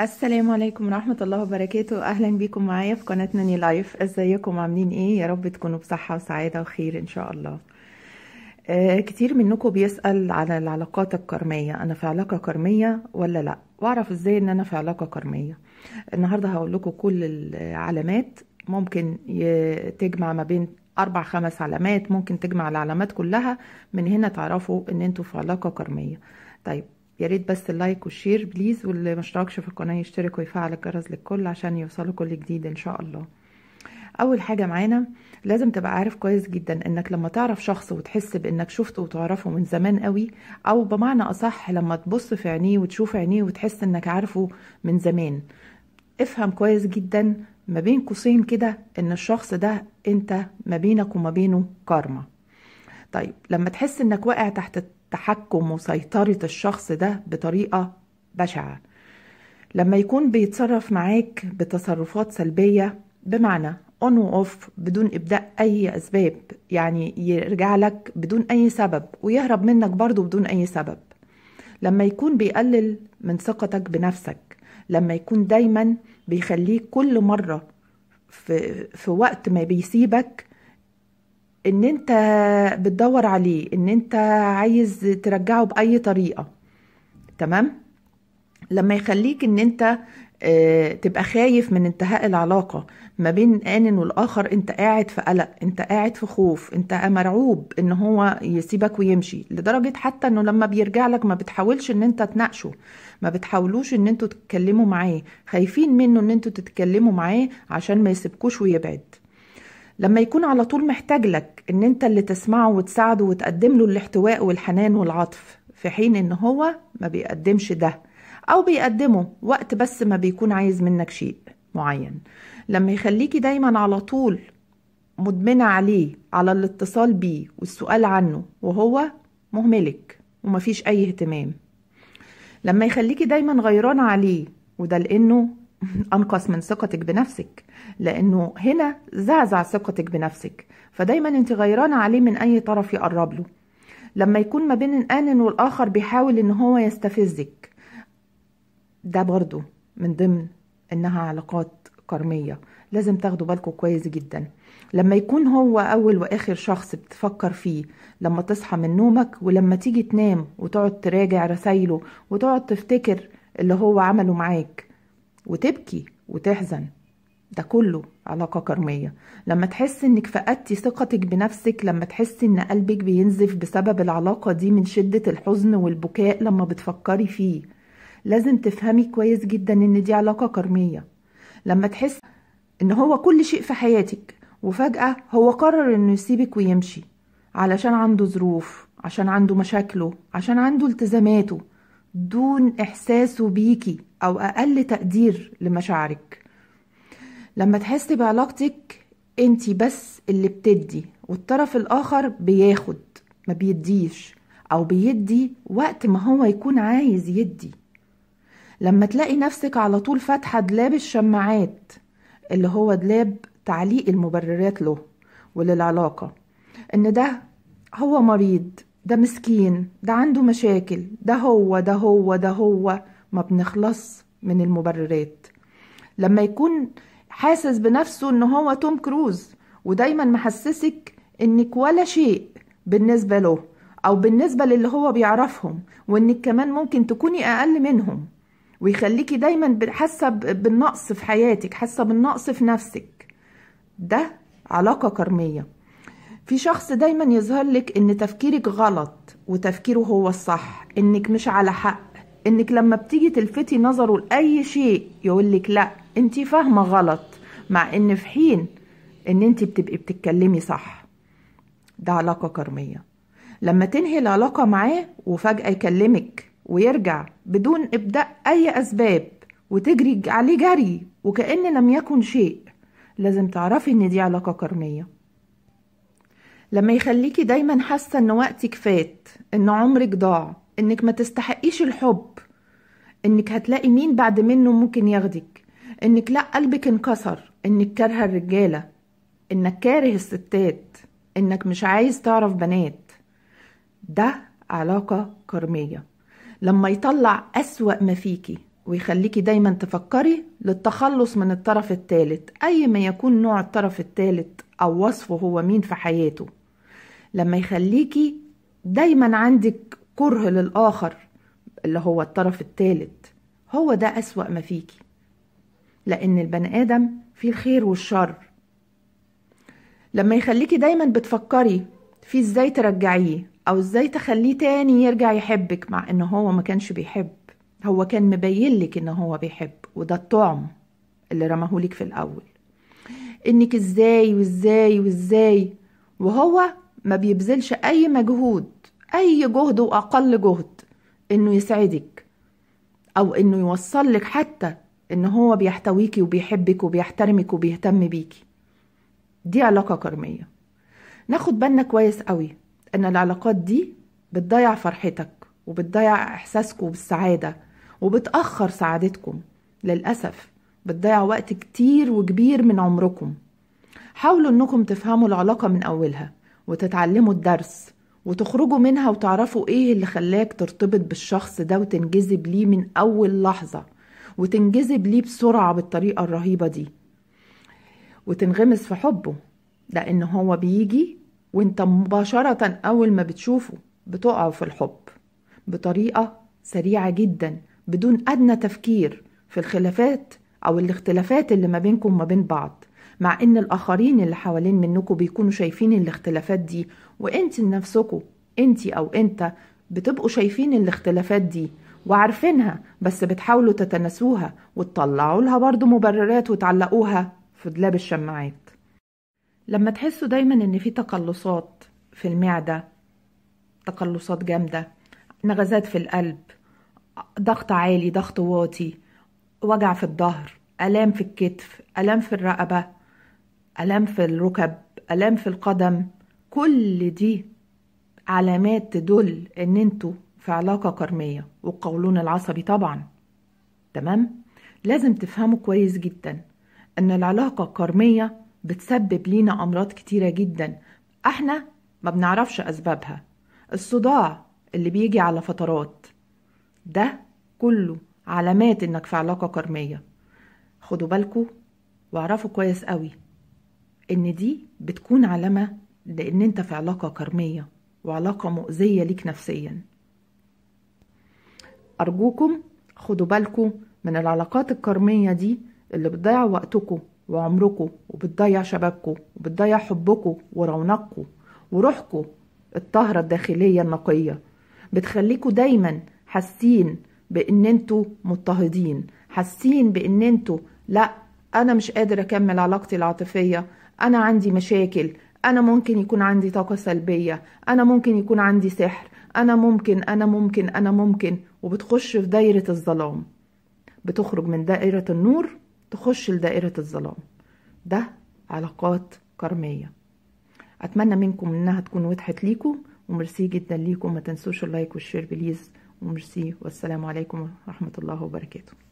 السلام عليكم ورحمة الله وبركاته أهلا بيكم معايا في قناة ناني لايف ازيكم عاملين ايه يا رب تكونوا بصحة وسعادة وخير ان شاء الله آه كتير منكم بيسأل على العلاقات الكرمية أنا في علاقة كرمية ولا لأ وأعرف ازاي ان أنا في علاقة كرمية النهاردة هقول لكم كل العلامات ممكن تجمع ما بين أربع خمس علامات ممكن تجمع العلامات كلها من هنا تعرفوا ان انتوا في علاقة كرمية طيب يا ريت بس اللايك والشير بليز واللي ما اشتركش في القناه يشترك ويفعل الجرس للكل عشان يوصله كل جديد ان شاء الله اول حاجه معانا لازم تبقى عارف كويس جدا انك لما تعرف شخص وتحس بانك شفته وتعرفه من زمان قوي او بمعنى اصح لما تبص في عينيه وتشوف عينيه وتحس انك عارفه من زمان افهم كويس جدا ما بين قوسين كده ان الشخص ده انت ما بينك وما بينه كارما طيب لما تحس انك واقع تحت تحكم وسيطرة الشخص ده بطريقة بشعة لما يكون بيتصرف معاك بتصرفات سلبية بمعنى اون واوف بدون ابداء اي اسباب يعني يرجع لك بدون اي سبب ويهرب منك برضه بدون اي سبب لما يكون بيقلل من ثقتك بنفسك لما يكون دايما بيخليك كل مره في, في وقت ما بيسيبك ان انت بتدور عليه ان انت عايز ترجعه باي طريقه تمام لما يخليك ان انت آه، تبقى خايف من انتهاء العلاقة ما بين آن والآخر انت قاعد في قلق انت قاعد في خوف انت مرعوب ان هو يسيبك ويمشي لدرجة حتى انه لما بيرجع لك ما بتحاولش ان انت تناقشه ما بتحاولوش ان انتوا تتكلموا معاه خايفين منه ان انتوا تتكلموا معاه عشان ما يسيبكوش ويبعد لما يكون على طول محتاج لك ان انت اللي تسمعه وتساعده وتقدم له الاحتواء والحنان والعطف في حين ان هو ما بيقدمش ده او بيقدمه وقت بس ما بيكون عايز منك شيء معين لما يخليكي دايما على طول مدمنة عليه على الاتصال بيه والسؤال عنه وهو مهملك ومفيش أي اهتمام لما يخليكي دايما غيران عليه وده لأنه انقص من ثقتك بنفسك لانه هنا زعزع ثقتك بنفسك فدايما انت غيرانه عليه من اي طرف يقرب له لما يكون ما بين الآن والآخر بيحاول إن هو يستفزك ده برضو من ضمن إنها علاقات كرمية لازم تاخدوا بالكم كويس جدا لما يكون هو أول وآخر شخص بتفكر فيه لما تصحى من نومك ولما تيجي تنام وتقعد تراجع رسايله وتقعد تفتكر اللي هو عمله معاك وتبكي وتحزن ده كله علاقة كرمية لما تحس انك فقدتي ثقتك بنفسك لما تحسي ان قلبك بينزف بسبب العلاقة دي من شدة الحزن والبكاء لما بتفكري فيه لازم تفهمي كويس جدا ان دي علاقة كرمية لما تحس ان هو كل شيء في حياتك وفجأة هو قرر انه يسيبك ويمشي علشان عنده ظروف عشان عنده مشاكله عشان عنده التزاماته دون إحساسه بيكي أو أقل تقدير لمشاعرك لما تحسي بعلاقتك انت بس اللي بتدي والطرف الآخر بياخد ما بيديش أو بيدي وقت ما هو يكون عايز يدي لما تلاقي نفسك على طول فاتحة دلاب الشماعات اللي هو دلاب تعليق المبررات له وللعلاقة إن ده هو مريض ده مسكين ده عنده مشاكل ده هو ده هو ده هو ما بنخلص من المبررات لما يكون حاسس بنفسه ان هو توم كروز ودايما محسسك انك ولا شيء بالنسبه له او بالنسبه للي هو بيعرفهم وانك كمان ممكن تكوني اقل منهم ويخليكي دايما حاسه بالنقص في حياتك حاسه بالنقص في نفسك ده علاقه كرميه في شخص دايما يظهر لك ان تفكيرك غلط وتفكيره هو الصح انك مش على حق انك لما بتيجي تلفتي نظره لاي شيء يقولك لا انت فاهمه غلط مع ان في حين ان انت بتبقي بتتكلمي صح ده علاقه كرميه لما تنهي العلاقه معاه وفجاه يكلمك ويرجع بدون ابداء اي اسباب وتجري عليه جري وكأن لم يكن شيء لازم تعرفي ان دي علاقه كرميه لما يخليكي دايما حاسه ان وقتك فات ان عمرك ضاع انك ما تستحقيش الحب انك هتلاقي مين بعد منه ممكن ياخدك انك لا قلبك انكسر انك كارهه الرجاله انك كاره الستات انك مش عايز تعرف بنات ده علاقه كرميه لما يطلع اسوا ما فيكي ويخليكي دايما تفكري للتخلص من الطرف الثالث اي ما يكون نوع الطرف الثالث او وصفه هو مين في حياته لما يخليكي دايما عندك كره للآخر اللي هو الطرف الثالث هو ده أسوأ ما فيكي لأن البني آدم فيه الخير والشر لما يخليكي دايما بتفكري في ازاي ترجعيه أو ازاي تخليه تاني يرجع يحبك مع إن هو ما كانش بيحب هو كان مبين لك إن هو بيحب وده الطعم اللي رماهولك في الأول إنك ازاي وازاي وازاي وهو ما بيبذلش أي مجهود أي جهد وأقل جهد إنه يسعدك أو إنه يوصلك حتى إن هو بيحتويكي وبيحبك وبيحترمك وبيهتم بيكي دي علاقة كرمية ناخد بالنا كويس قوي إن العلاقات دي بتضيع فرحتك وبتضيع إحساسكم بالسعادة وبتأخر سعادتكم للأسف بتضيع وقت كتير وكبير من عمركم حاولوا إنكم تفهموا العلاقة من أولها وتتعلموا الدرس وتخرجوا منها وتعرفوا ايه اللي خلاك ترتبط بالشخص ده وتنجذب ليه من اول لحظة وتنجذب ليه بسرعة بالطريقة الرهيبة دي وتنغمس في حبه لان هو بيجي وانت مباشرة اول ما بتشوفه بتقع في الحب بطريقة سريعة جدا بدون ادنى تفكير في الخلافات او الاختلافات اللي ما بينكم ما بين بعض مع ان الاخرين اللي حوالين منكم بيكونوا شايفين الاختلافات دي وانت لنفسكم انت او انت بتبقوا شايفين الاختلافات دي وعارفينها بس بتحاولوا تتناسوها وتطلعوا لها برضو مبررات وتعلقوها في دلاب الشماعات لما تحسوا دايما ان في تقلصات في المعدة تقلصات جامدة نغزات في القلب ضغط عالي ضغط واطي وجع في الظهر ألام في الكتف ألام في الرقبة الام في الركب الام في القدم كل دي علامات تدل ان انتوا في علاقة كرمية والقولون العصبي طبعا تمام لازم تفهموا كويس جدا ان العلاقة الكرمية بتسبب لينا امراض كتيرة جدا احنا ما بنعرفش اسبابها الصداع اللي بيجي على فترات ده كله علامات انك في علاقة كرمية خدوا بالكم واعرفوا كويس قوي ان دي بتكون علامة لان انت في علاقة كرمية وعلاقة مؤذية ليك نفسيا ارجوكم خدوا بالكم من العلاقات الكرمية دي اللي بتضيع وقتكم وعمركم وبتضيع شبابكم وبتضيع حبكم ورونقكم وروحكم الطهرة الداخلية النقية بتخليكم دايما حاسين بان انتوا مضطهدين حاسين بان انتوا لا انا مش قادر اكمل علاقتي العاطفية انا عندي مشاكل انا ممكن يكون عندي طاقه سلبيه انا ممكن يكون عندي سحر انا ممكن انا ممكن انا ممكن وبتخش في دايره الظلام بتخرج من دائره النور تخش لدائره الظلام ده علاقات كرميه اتمنى منكم انها تكون وضحت ليكم وميرسي جدا ليكم ما تنسوش اللايك والشير بليز وميرسي والسلام عليكم ورحمه الله وبركاته